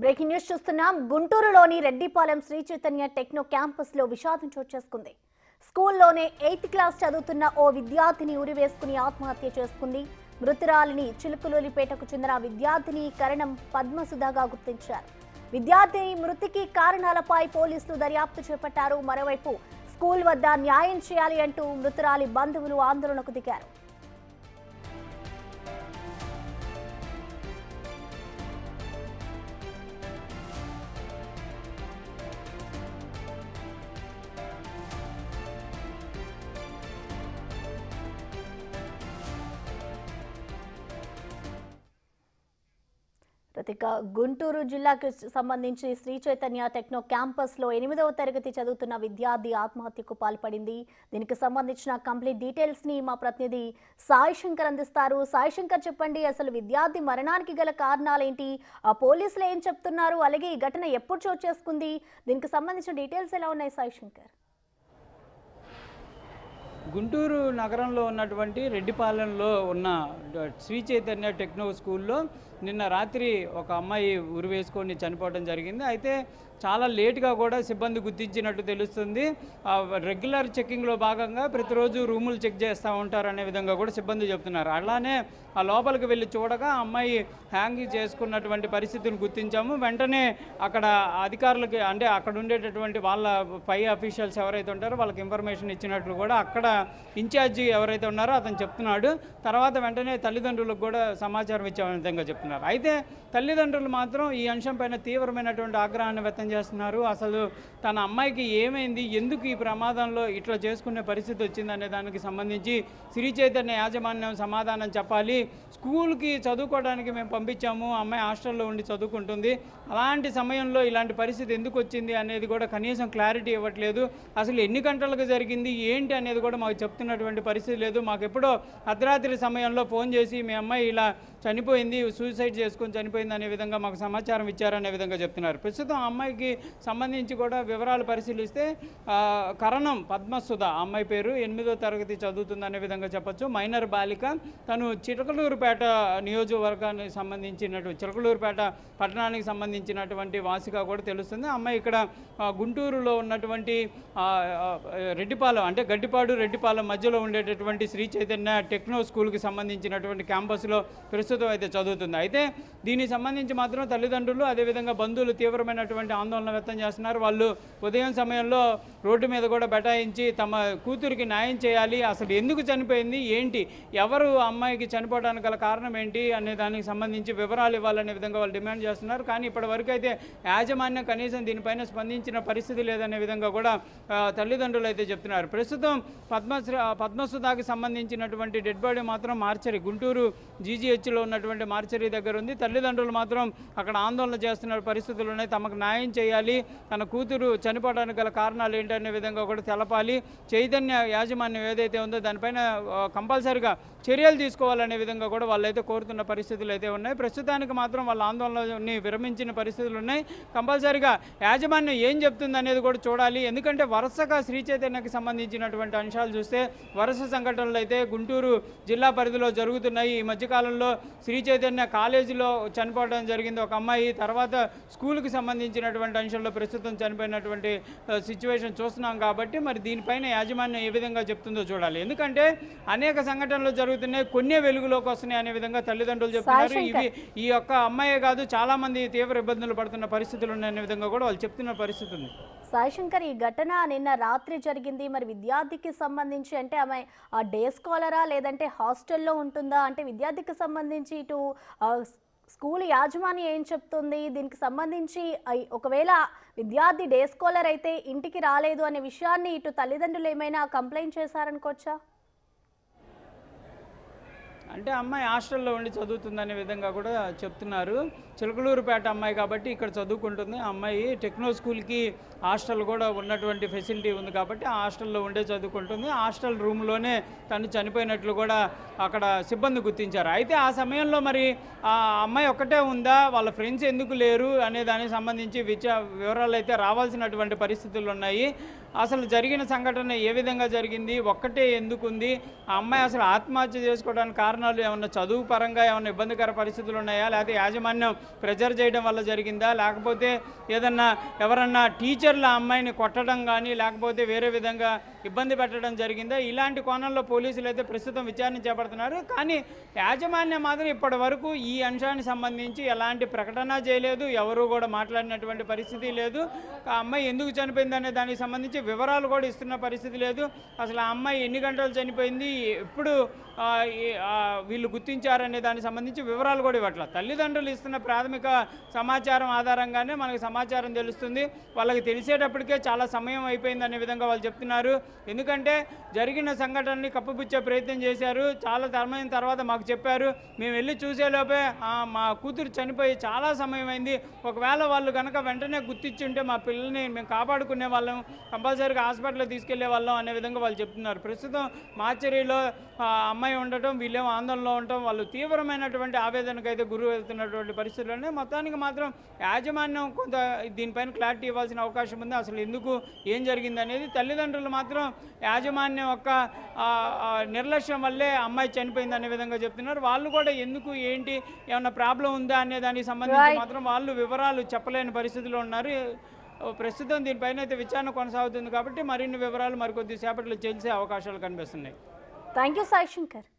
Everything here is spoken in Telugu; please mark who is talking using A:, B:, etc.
A: బ్రేకింగ్ న్యూస్ చూస్తున్నాం గుంటూరులోని రెడ్డిపాలెం శ్రీ చైతన్య టెక్నో క్యాంపస్ లో విషాదం చోటు చేసుకుంది స్కూల్లోనే ఎయిత్ క్లాస్ చదువుతున్న ఓ విద్యార్థిని ఉరివేసుకుని ఆత్మహత్య చేసుకుంది మృతురాలిని చిలుకులూలిపేటకు చెందిన విద్యార్థిని కరణం పద్మసుధగా గుర్తించారు విద్యార్థిని మృతికి కారణాలపై పోలీసులు దర్యాప్తు చేపట్టారు మరోవైపు స్కూల్ వద్ద న్యాయం చేయాలి అంటూ మృతురాలి బంధువులు ఆందోళనకు దిగారు ఇక గుంటూరు జిల్లాకు సంబంధించి శ్రీ చైతన్య టెక్నో క్యాంపస్లో ఎనిమిదవ తరగతి చదువుతున్న విద్యార్థి ఆత్మహత్యకు పాల్పడింది దీనికి సంబంధించిన కంప్లీట్ డీటెయిల్స్ని మా ప్రతినిధి సాయి శంకర్ అందిస్తారు సాయి శంకర్ చెప్పండి అసలు విద్యార్థి మరణానికి గల కారణాలేంటి పోలీసులు ఏం చెప్తున్నారు అలాగే ఈ ఘటన ఎప్పుడు చోటు చేసుకుంది దీనికి సంబంధించిన డీటెయిల్స్ ఎలా ఉన్నాయి సాయి శంకర్
B: గుంటూరు నగరంలో ఉన్నటువంటి రెడ్డిపాలెంలో ఉన్న శ్రీ చైతన్య టెక్నో స్కూల్లో నిన్న రాత్రి ఒక అమ్మాయి ఉరివేసుకొని చనిపోవడం జరిగింది అయితే చాలా లేట్గా కూడా సిబ్బంది గుర్తించినట్టు తెలుస్తుంది రెగ్యులర్ చెక్కింగ్లో భాగంగా ప్రతిరోజు రూములు చెక్ చేస్తూ ఉంటారు అనే విధంగా కూడా సిబ్బంది చెప్తున్నారు అలానే ఆ లోపలికి వెళ్ళి చూడగా అమ్మాయి హ్యాంగ్ చేసుకున్నటువంటి పరిస్థితిని గుర్తించాము వెంటనే అక్కడ అధికారులకి అంటే అక్కడ ఉండేటటువంటి వాళ్ళ పై అఫీషియల్స్ ఎవరైతే ఉంటారో వాళ్ళకి ఇన్ఫర్మేషన్ ఇచ్చినట్లు కూడా అక్కడ ఇన్ఛార్జి ఎవరైతే ఉన్నారో అతను చెప్తున్నాడు తర్వాత వెంటనే తల్లిదండ్రులకు కూడా సమాచారం ఇచ్చే విధంగా చెప్తున్నారు అయితే తల్లిదండ్రులు మాత్రం ఈ అంశం పైన తీవ్రమైనటువంటి ఆగ్రహాన్ని వ్యక్తం చేస్తున్నారు అసలు తన అమ్మాయికి ఏమైంది ఎందుకు ఈ ప్రమాదంలో ఇట్లా చేసుకునే పరిస్థితి వచ్చిందనే దానికి సంబంధించి శ్రీ చైతన్య యాజమాన్యం సమాధానం చెప్పాలి స్కూల్కి చదువుకోవడానికి మేము పంపించాము అమ్మాయి హాస్టల్లో ఉండి చదువుకుంటుంది అలాంటి సమయంలో ఇలాంటి పరిస్థితి ఎందుకు వచ్చింది అనేది కూడా కనీసం క్లారిటీ ఇవ్వట్లేదు అసలు ఎన్ని గంటలకు జరిగింది ఏంటి అనేది కూడా మాకు చెప్తున్నటువంటి పరిస్థితి లేదు మాకు ఎప్పుడో అర్ధరాత్రి సమయంలో ఫోన్ చేసి మీ అమ్మాయి ఇలా చనిపోయింది సూసైడ్ చేసుకొని చనిపోయింది అనే విధంగా మాకు సమాచారం ఇచ్చారనే విధంగా చెప్తున్నారు ప్రస్తుతం అమ్మాయికి దానికి సంబంధించి కూడా వివరాలు పరిశీలిస్తే కరణం పద్మసుధ అమ్మాయి పేరు ఎనిమిదో తరగతి చదువుతుందనే విధంగా చెప్పొచ్చు మైనర్ బాలిక తను చిలకలూరుపేట నియోజకవర్గానికి సంబంధించినటువంటి చిలకలూరుపేట పట్టణానికి సంబంధించినటువంటి వాసిగా కూడా తెలుస్తుంది అమ్మాయి ఇక్కడ గుంటూరులో ఉన్నటువంటి రెడ్డిపాలెం అంటే గడ్డిపాడు రెడ్డిపాలెం మధ్యలో ఉండేటటువంటి శ్రీ చైతన్య టెక్నో స్కూల్కి సంబంధించినటువంటి క్యాంపస్లో ప్రస్తుతం అయితే చదువుతుంది అయితే దీనికి సంబంధించి మాత్రం తల్లిదండ్రులు అదేవిధంగా బంధువులు తీవ్రమైనటువంటి ఆందోళన వ్యక్తం చేస్తున్నారు వాళ్ళు ఉదయం సమయంలో రోడ్డు మీద కూడా బటాయించి తమ కూతురికి న్యాయం చేయాలి అసలు ఎందుకు చనిపోయింది ఏంటి ఎవరు అమ్మాయికి చనిపోవడానికి గల కారణం ఏంటి అనే దానికి సంబంధించి వివరాలు ఇవ్వాలనే విధంగా వాళ్ళు డిమాండ్ చేస్తున్నారు కానీ ఇప్పటివరకు అయితే యాజమాన్యం కనీసం దీనిపైన స్పందించిన పరిస్థితి లేదనే విధంగా కూడా తల్లిదండ్రులు అయితే చెప్తున్నారు ప్రస్తుతం పద్మశ్రీ పద్మసుధాకి సంబంధించినటువంటి డెడ్ బాడీ మాత్రం మార్చరి గుంటూరు జీజీహెచ్లో ఉన్నటువంటి మార్చరి దగ్గర ఉంది తల్లిదండ్రులు మాత్రం అక్కడ ఆందోళన చేస్తున్న పరిస్థితులు ఉన్నాయి తమకు న్యాయం చేయాలి తన కూతురు చనిపోవడానికి గల కారణాలు ఏంటనే విధంగా కూడా తెలపాలి చైతన్య యాజమాన్యం ఏదైతే ఉందో దానిపైన కంపల్సరిగా చర్యలు తీసుకోవాలనే విధంగా కూడా వాళ్ళైతే కోరుతున్న పరిస్థితులు అయితే ఉన్నాయి ప్రస్తుతానికి మాత్రం వాళ్ళ ఆందోళనని విరమించిన పరిస్థితులు ఉన్నాయి కంపల్సరిగా యాజమాన్యం ఏం చెప్తుంది అనేది కూడా చూడాలి ఎందుకంటే వరుసగా శ్రీ చైతన్యకి సంబంధించినటువంటి అంశాలు చూస్తే వరుస సంఘటనలు అయితే గుంటూరు జిల్లా పరిధిలో జరుగుతున్నాయి ఈ మధ్యకాలంలో శ్రీ చైతన్య కాలేజీలో చనిపోవడం జరిగింది ఒక అమ్మాయి తర్వాత స్కూల్కి సంబంధించినటువంటి అనేటువంటి అంశంలో ప్రస్తుతం చనిపోయినటువంటి సిచ్యువేషన్ చూస్తున్నాం కాబట్టి మరి దీనిపైన యాజమాన్యం ఏ విధంగా చెప్తుందో చూడాలి ఎందుకంటే అనేక సంఘటనలు జరుగుతున్నాయి కొన్ని వెలుగులోకి వస్తున్నాయి అనే విధంగా తల్లిదండ్రులు చెప్తున్నారు ఇవి ఈ యొక్క అమ్మాయే కాదు చాలా మంది తీవ్ర ఇబ్బందులు పడుతున్న పరిస్థితులు ఉన్నాయనే విధంగా కూడా వాళ్ళు చెప్తున్న పరిస్థితి ఉంది
A: సాయిశంకర్ ఈ ఘటన నిన్న రాత్రి జరిగింది మరి విద్యార్థికి సంబంధించి అంటే ఆమె డే స్కాలరా లేదంటే హాస్టల్లో ఉంటుందా అంటే విద్యార్థికి సంబంధించి ఇటు స్కూల్ యాజమాన్యం ఏం చెప్తుంది దీనికి సంబంధించి ఒకవేళ విద్యార్థి డే స్కాలర్ అయితే ఇంటికి రాలేదు అనే విషయాన్ని ఇటు తల్లిదండ్రులు ఏమైనా కంప్లైంట్ చేశారనుకోవచ్చా
B: అంటే అమ్మాయి హాస్టల్లో ఉండి చదువుతుందనే విధంగా కూడా చెప్తున్నారు చిలకలూరుపేట అమ్మాయి కాబట్టి ఇక్కడ చదువుకుంటుంది ఆ అమ్మాయి టెక్నో స్కూల్కి హాస్టల్ కూడా ఉన్నటువంటి ఫెసిలిటీ ఉంది కాబట్టి ఆ హాస్టల్లో ఉండే చదువుకుంటుంది హాస్టల్ రూమ్లోనే తను చనిపోయినట్లు కూడా అక్కడ సిబ్బంది గుర్తించారు అయితే ఆ సమయంలో మరి ఆ అమ్మాయి ఒక్కటే ఉందా వాళ్ళ ఫ్రెండ్స్ ఎందుకు లేరు అనే దానికి సంబంధించి విచార వివరాలు అయితే రావాల్సినటువంటి పరిస్థితులు ఉన్నాయి అసలు జరిగిన సంఘటన ఏ విధంగా జరిగింది ఒక్కటే ఎందుకుంది ఆ అమ్మాయి అసలు ఆత్మహత్య చేసుకోవడానికి కారణాలు ఏమన్నా చదువు పరంగా ఏమన్నా ఇబ్బందికర పరిస్థితులు ఉన్నాయా లేకపోతే యాజమాన్యం ప్రెజర్ చేయడం వల్ల జరిగిందా లేకపోతే ఏదన్నా ఎవరన్నా టీచర్లు అమ్మాయిని కొట్టడం కానీ లేకపోతే వేరే విధంగా ఇబ్బంది పెట్టడం జరిగిందా ఇలాంటి కోణంలో పోలీసులు అయితే ప్రస్తుతం విచారణ చేపడుతున్నారు కానీ యాజమాన్యం మాత్రం ఇప్పటి వరకు ఈ అంశానికి సంబంధించి ఎలాంటి ప్రకటన చేయలేదు ఎవరు కూడా మాట్లాడినటువంటి పరిస్థితి లేదు ఆ అమ్మాయి ఎందుకు చనిపోయిందనే దానికి సంబంధించి వివరాలు కూడా ఇస్తున్న పరిస్థితి లేదు అసలు ఆ అమ్మాయి ఎన్ని గంటలు చనిపోయింది ఎప్పుడు వీళ్ళు గుర్తించారనే దానికి సంబంధించి వివరాలు కూడా ఇవ్వట్లేదు తల్లిదండ్రులు ఇస్తున్న ప్రాథమిక సమాచారం ఆధారంగానే మనకు సమాచారం తెలుస్తుంది వాళ్ళకి తెలిసేటప్పటికే చాలా సమయం అయిపోయిందనే విధంగా వాళ్ళు చెప్తున్నారు ఎందుకంటే జరిగిన సంఘటనని కప్పుపుచ్చే ప్రయత్నం చేశారు చాలా తరమైన తర్వాత మాకు చెప్పారు మేము వెళ్ళి చూసేలోపే మా కూతురు చనిపోయి చాలా సమయం అయింది ఒకవేళ వాళ్ళు కనుక వెంటనే ఉంటే మా పిల్లల్ని మేము కాపాడుకునే వాళ్ళం కంపల్సరీ కంపల్సరీగా హాస్పిటల్ తీసుకెళ్లే వాళ్ళం అనే విధంగా వాళ్ళు చెప్తున్నారు ప్రస్తుతం మాచర్యలో అమ్మాయి ఉండటం వీళ్ళేం ఆందోళనలో ఉండటం వాళ్ళు తీవ్రమైనటువంటి ఆవేదనకు అయితే గురి వెళ్తున్నటువంటి పరిస్థితుల్లోనే మొత్తానికి మాత్రం యాజమాన్యం కొంత దీనిపైన క్లారిటీ ఇవ్వాల్సిన అవకాశం ఉంది అసలు ఎందుకు ఏం జరిగింది అనేది తల్లిదండ్రులు మాత్రం యాజమాన్యం యొక్క నిర్లక్ష్యం వల్లే అమ్మాయి చనిపోయింది అనే విధంగా చెప్తున్నారు వాళ్ళు కూడా ఎందుకు ఏంటి ఏమైనా ప్రాబ్లం ఉందా అనే దానికి సంబంధించి మాత్రం వాళ్ళు వివరాలు చెప్పలేని పరిస్థితిలో ఉన్నారు ప్రస్తుతం దీనిపైన అయితే విచారణ కొనసాగుతుంది కాబట్టి మరిన్ని వివరాలు మరికొద్ది సేపట్లో తెలిసే అవకాశాలు కనిపిస్తున్నాయి
A: థ్యాంక్ యూ సాయి శంకర్